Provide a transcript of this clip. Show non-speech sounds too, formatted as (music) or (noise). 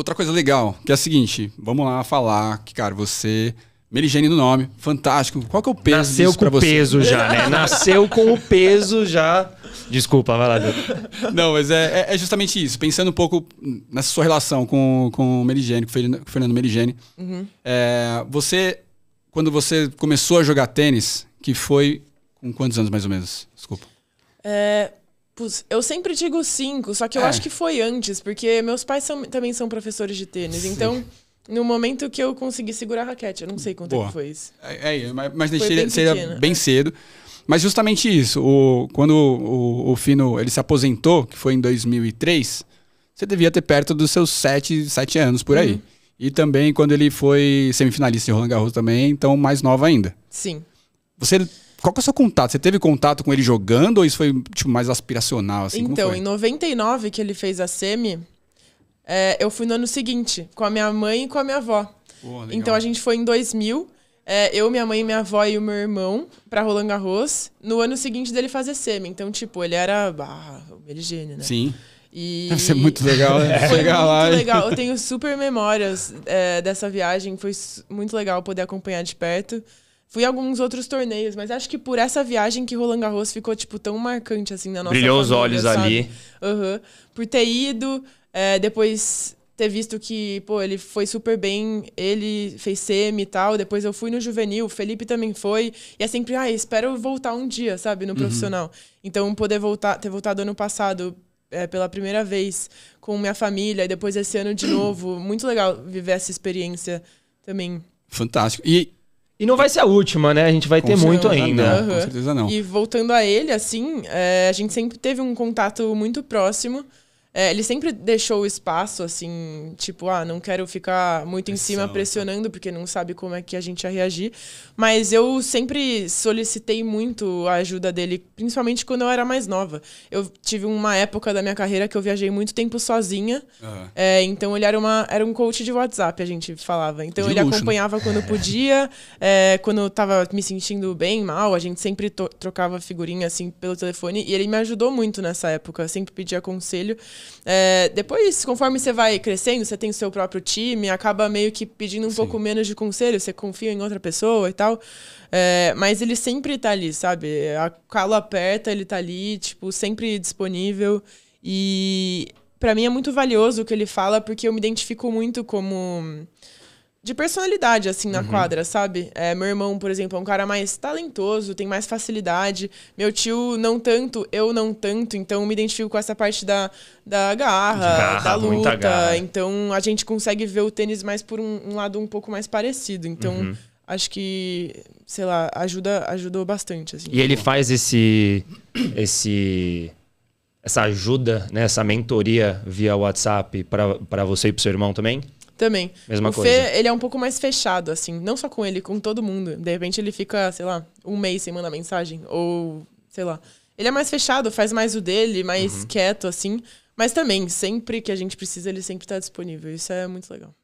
outra coisa legal, que é a seguinte, vamos lá falar que, cara, você Meligene no nome, fantástico. Qual que é o peso Nasceu disso com o você? peso já, né? (laughs) Nasceu com o peso já. Desculpa, vai lá. Deus. Não, mas é, é, é, justamente isso. Pensando um pouco nessa sua relação com, com o Meligene, com o Fernando Meligene. Uhum. É, você, quando você começou a jogar tênis, que foi com quantos anos mais ou menos? Desculpa. É, Putz, eu sempre digo cinco, só que eu é. acho que foi antes, porque meus pais são, também são professores de tênis. Sim. Então, no momento que eu consegui segurar a raquete, eu não sei quanto tempo é foi isso. É, é mas, mas seria, bem, seria bem cedo. Mas justamente isso, o, quando o, o, Fino ele se aposentou, que foi em 2003, você devia ter perto dos seus sete sete anos por aí. Uhum. E também quando ele foi semifinalista em Roland Garros também, então mais nova ainda. Sim. Você qual que é o seu contato? Você teve contato com ele jogando ou isso foi tipo, mais aspiracional? Assim? Então, em 99 que ele fez a semi, é, eu fui no ano seguinte, com a minha mãe e com a minha avó. Pô, então a gente foi em 2000, é, eu, minha mãe, minha avó e o meu irmão pra Roland Garros, no ano seguinte dele fazer semi. Então, tipo, ele era ah, ele é gênio, né? Sim. E... (laughs) Deve ser muito legal, né? (laughs) Foi Chegar muito lá. legal. Eu (laughs) tenho super memórias é, dessa viagem. Foi muito legal poder acompanhar de perto. Fui a alguns outros torneios, mas acho que por essa viagem que Roland Garros ficou, tipo, tão marcante, assim, na nossa Brilhou família, os olhos sabe? ali. Uhum. Por ter ido, é, depois ter visto que, pô, ele foi super bem, ele fez semi e tal, depois eu fui no juvenil, o Felipe também foi, e é sempre, ah, espero voltar um dia, sabe, no uhum. profissional. Uhum. Então, poder voltar, ter voltado ano passado é, pela primeira vez com minha família, e depois esse ano de (clears throat) novo, muito legal viver essa experiência também. Fantástico. E e não vai ser a última, né? A gente vai com ter muito não, ainda. Não, com certeza não. E voltando a ele, assim, é, a gente sempre teve um contato muito próximo. É, ele sempre deixou o espaço, assim, tipo, ah, não quero ficar muito em cima tá. pressionando, porque não sabe como é que a gente ia reagir. Mas eu sempre solicitei muito a ajuda dele, principalmente quando eu era mais nova. Eu tive uma época da minha carreira que eu viajei muito tempo sozinha. Uhum. É, então ele era, uma, era um coach de WhatsApp, a gente falava. Então de ele luxo, né? acompanhava né? quando (laughs) é. podia, é, quando eu tava me sentindo bem, mal, a gente sempre trocava figurinha, assim, pelo telefone. E ele me ajudou muito nessa época, sempre pedia conselho. É, depois, conforme você vai crescendo, você tem o seu próprio time, acaba meio que pedindo um Sim. pouco menos de conselho, você confia em outra pessoa e tal. É, mas ele sempre tá ali, sabe? A calo aperta, ele tá ali, tipo, sempre disponível. E para mim é muito valioso o que ele fala, porque eu me identifico muito como de personalidade, assim, na uhum. quadra, sabe? É, meu irmão, por exemplo, é um cara mais talentoso, tem mais facilidade. Meu tio, não tanto, eu não tanto. Então, me identifico com essa parte da, da garra, garra da luta. Garra. Então, a gente consegue ver o tênis mais por um, um lado um pouco mais parecido. Então, uhum. acho que, sei lá, ajuda, ajudou bastante. Assim. E ele faz esse... esse essa ajuda, né, essa mentoria via WhatsApp para você e para seu irmão também? Também. Mesma o coisa. Fê, ele é um pouco mais fechado, assim. Não só com ele, com todo mundo. De repente ele fica, sei lá, um mês sem mandar mensagem. Ou, sei lá. Ele é mais fechado, faz mais o dele, mais uhum. quieto, assim. Mas também, sempre que a gente precisa, ele sempre tá disponível. Isso é muito legal.